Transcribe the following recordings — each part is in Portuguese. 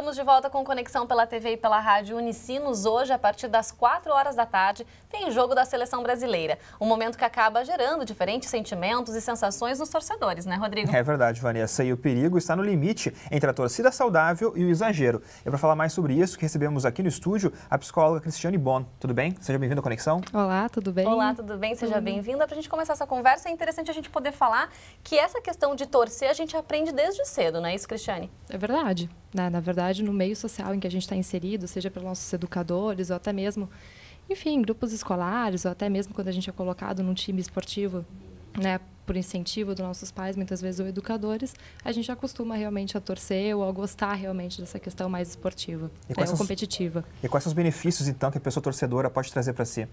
Estamos de volta com conexão pela TV e pela rádio Unicinos. Hoje, a partir das 4 horas da tarde, tem jogo da seleção brasileira. Um momento que acaba gerando diferentes sentimentos e sensações nos torcedores, né, Rodrigo? É verdade, Vanessa. E o perigo está no limite entre a torcida saudável e o exagero. E para falar mais sobre isso, que recebemos aqui no estúdio a psicóloga Cristiane Bon. Tudo bem? Seja bem-vinda à conexão. Olá, tudo bem? Olá, tudo bem? Seja bem-vinda. Para a gente começar essa conversa, é interessante a gente poder falar que essa questão de torcer a gente aprende desde cedo, não é isso, Cristiane? É verdade. Né? Na verdade, no meio social em que a gente está inserido, seja pelos nossos educadores ou até mesmo, enfim, grupos escolares, ou até mesmo quando a gente é colocado num time esportivo, né, por incentivo dos nossos pais, muitas vezes, ou educadores, a gente acostuma realmente a torcer ou a gostar realmente dessa questão mais esportiva, e né, ou competitiva. E quais são os benefícios, então, que a pessoa torcedora pode trazer para si?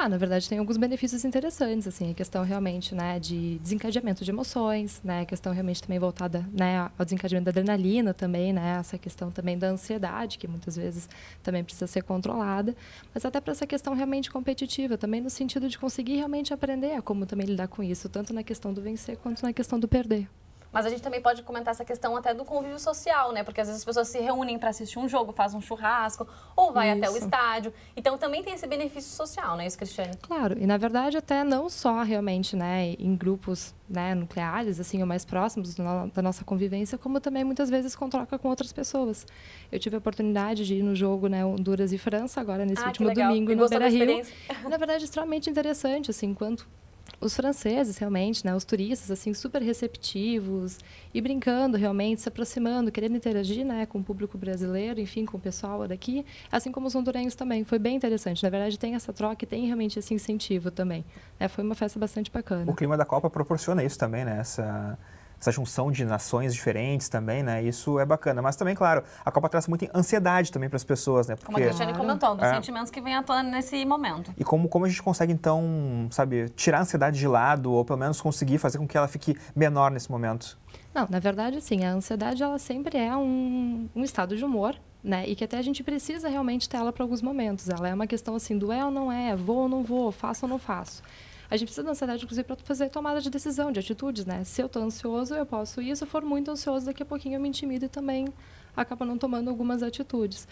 Ah, na verdade, tem alguns benefícios interessantes, assim, a questão realmente, né, de desencadeamento de emoções, né, a questão realmente também voltada, né, ao desencadeamento da adrenalina também, né, essa questão também da ansiedade, que muitas vezes também precisa ser controlada, mas até para essa questão realmente competitiva, também no sentido de conseguir realmente aprender a como também lidar com isso, tanto na questão do vencer quanto na questão do perder. Mas a gente também pode comentar essa questão até do convívio social, né? Porque às vezes as pessoas se reúnem para assistir um jogo, faz um churrasco ou vai isso. até o estádio. Então também tem esse benefício social, não é isso, Cristiane? Claro, e na verdade até não só realmente, né, em grupos né, nucleares, assim, ou mais próximos da nossa convivência, como também muitas vezes com troca com outras pessoas. Eu tive a oportunidade de ir no jogo, né, Honduras e França agora nesse ah, último domingo no Beira-Rio. Na verdade, extremamente interessante, assim, quanto os franceses realmente, né, os turistas assim super receptivos e brincando realmente, se aproximando, querendo interagir, né, com o público brasileiro, enfim, com o pessoal daqui, assim como os hondurenhos também. Foi bem interessante. Na verdade, tem essa troca e tem realmente esse incentivo também. É, foi uma festa bastante bacana. O clima da Copa proporciona isso também, né? Essa essa junção de nações diferentes também, né? Isso é bacana. Mas também, claro, a Copa traz muita ansiedade também para as pessoas, né? Porque, como a Cristiane comentou, dos é. sentimentos que vem à tona nesse momento. E como, como a gente consegue, então, sabe, tirar a ansiedade de lado, ou pelo menos conseguir fazer com que ela fique menor nesse momento? Não, na verdade, sim, a ansiedade, ela sempre é um, um estado de humor, né? E que até a gente precisa realmente ter ela para alguns momentos. Ela é uma questão assim do é ou não é, é vou ou não vou, faço ou não faço. A gente precisa da ansiedade, inclusive, para fazer tomada de decisão, de atitudes, né? Se eu estou ansioso, eu posso ir. Se eu for muito ansioso, daqui a pouquinho eu me intimido e também acabo não tomando algumas atitudes.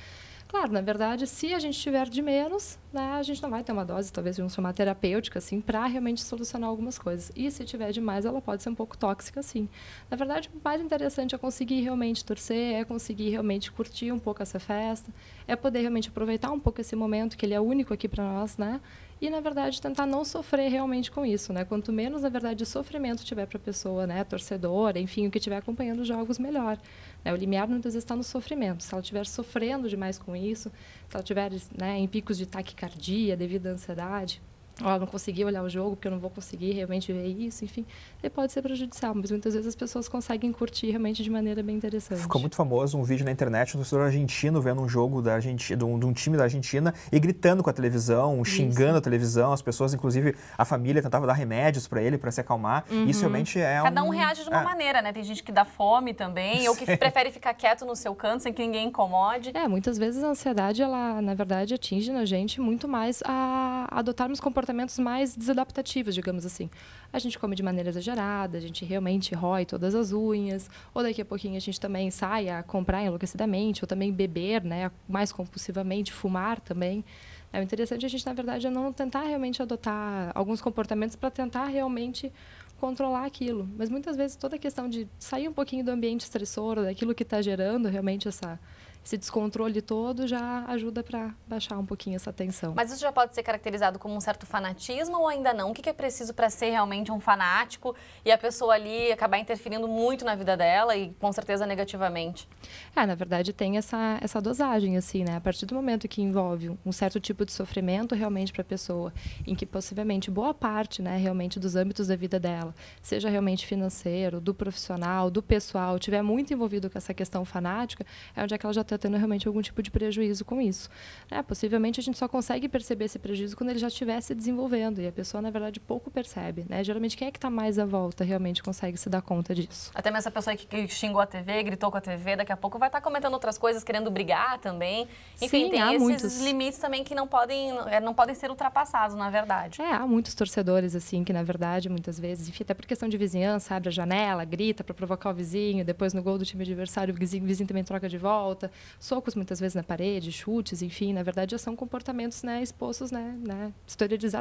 Claro, na verdade, se a gente tiver de menos, né, a gente não vai ter uma dose, talvez, de um somar terapêutica, assim, para realmente solucionar algumas coisas. E se tiver de mais, ela pode ser um pouco tóxica, sim. Na verdade, o mais interessante é conseguir realmente torcer, é conseguir realmente curtir um pouco essa festa, é poder realmente aproveitar um pouco esse momento, que ele é único aqui para nós, né? e na verdade tentar não sofrer realmente com isso, né? Quanto menos na verdade o sofrimento tiver para a pessoa, né, torcedora, enfim, o que estiver acompanhando os jogos melhor. Né? O limiar muitas vezes está no sofrimento. Se ela estiver sofrendo demais com isso, se ela estiver né, em picos de taquicardia devido à ansiedade, ó, não consegui olhar o jogo porque eu não vou conseguir realmente ver isso, enfim, ele pode ser prejudicial, mas muitas vezes as pessoas conseguem curtir realmente de maneira bem interessante. Ficou muito famoso um vídeo na internet do torcedor argentino vendo um jogo da Argentina, de, um, de um time da Argentina e gritando com a televisão, xingando isso. a televisão, as pessoas, inclusive a família tentava dar remédios para ele para se acalmar. Uhum. Isso realmente é Cada um, um reage de uma é. maneira, né? Tem gente que dá fome também, ou que prefere ficar quieto no seu canto sem que ninguém incomode. É, muitas vezes a ansiedade ela, na verdade, atinge na gente muito mais a adotarmos comportamentos mais desadaptativos, digamos assim. A gente come de maneira exagerada, a gente realmente rói todas as unhas, ou daqui a pouquinho a gente também sai a comprar enlouquecidamente, ou também beber, né, mais compulsivamente, fumar também. É interessante a gente, na verdade, não tentar realmente adotar alguns comportamentos para tentar realmente controlar aquilo. Mas muitas vezes toda a questão de sair um pouquinho do ambiente estressor, daquilo que está gerando realmente essa esse descontrole todo já ajuda para baixar um pouquinho essa tensão. Mas isso já pode ser caracterizado como um certo fanatismo ou ainda não? O que é preciso para ser realmente um fanático e a pessoa ali acabar interferindo muito na vida dela e com certeza negativamente? É, na verdade tem essa, essa dosagem, assim, né? A partir do momento que envolve um certo tipo de sofrimento realmente para a pessoa, em que possivelmente boa parte, né, realmente dos âmbitos da vida dela, seja realmente financeiro, do profissional, do pessoal, tiver muito envolvido com essa questão fanática, é onde é ela já está está tendo realmente algum tipo de prejuízo com isso. É, possivelmente a gente só consegue perceber esse prejuízo quando ele já estiver se desenvolvendo e a pessoa, na verdade, pouco percebe. Né? Geralmente, quem é que está mais à volta realmente consegue se dar conta disso. Até mesmo essa pessoa que xingou a TV, gritou com a TV, daqui a pouco vai estar tá comentando outras coisas, querendo brigar também. Enfim, Sim, tem esses muitos. limites também que não podem, é, não podem ser ultrapassados, na é verdade. É, há muitos torcedores, assim, que na verdade, muitas vezes, enfim, até por questão de vizinhança, abre a janela, grita para provocar o vizinho, depois no gol do time adversário, o vizinho, o vizinho também troca de volta socos muitas vezes na parede, chutes, enfim, na verdade já são comportamentos né, expostos, né, né,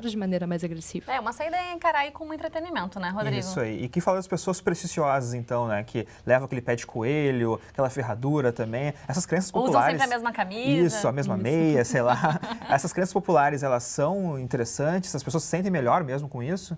de maneira mais agressiva. É, uma saída é encarar aí como entretenimento, né, Rodrigo? Isso aí. E que fala das pessoas preciosas, então, né, que levam aquele pé de coelho, aquela ferradura também. Essas crenças populares... Usam sempre a mesma camisa. Isso, a mesma isso. meia, sei lá. Essas crenças populares, elas são interessantes? As pessoas se sentem melhor mesmo com isso?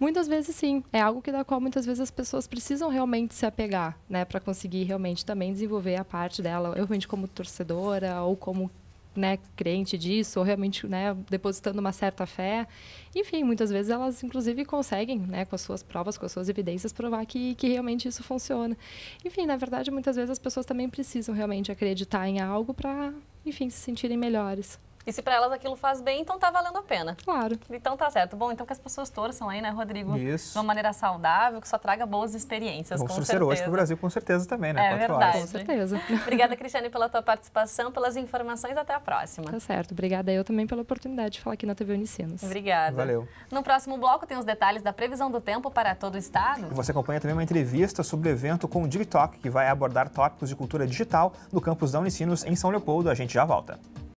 Muitas vezes sim, é algo que da qual muitas vezes as pessoas precisam realmente se apegar, né, para conseguir realmente também desenvolver a parte dela, eu realmente como torcedora ou como né, crente disso, ou realmente né, depositando uma certa fé. Enfim, muitas vezes elas, inclusive, conseguem, né, com as suas provas, com as suas evidências, provar que, que realmente isso funciona. Enfim, na verdade, muitas vezes as pessoas também precisam realmente acreditar em algo para, enfim, se sentirem melhores. E se para elas aquilo faz bem, então tá valendo a pena. Claro. Então tá certo. Bom, então que as pessoas torçam aí, né, Rodrigo? Isso. De uma maneira saudável, que só traga boas experiências, Bom, com certeza. hoje para o Brasil, com certeza também, né? É Quatro verdade. Horas. Com certeza. Obrigada, Cristiane, pela tua participação, pelas informações. Até a próxima. Tá certo. Obrigada eu também pela oportunidade de falar aqui na TV Unicinos. Obrigada. Valeu. No próximo bloco tem os detalhes da previsão do tempo para todo o estado. Você acompanha também uma entrevista sobre o evento com o Digitalk, que vai abordar tópicos de cultura digital no campus da Unicinos, em São Leopoldo. A gente já volta.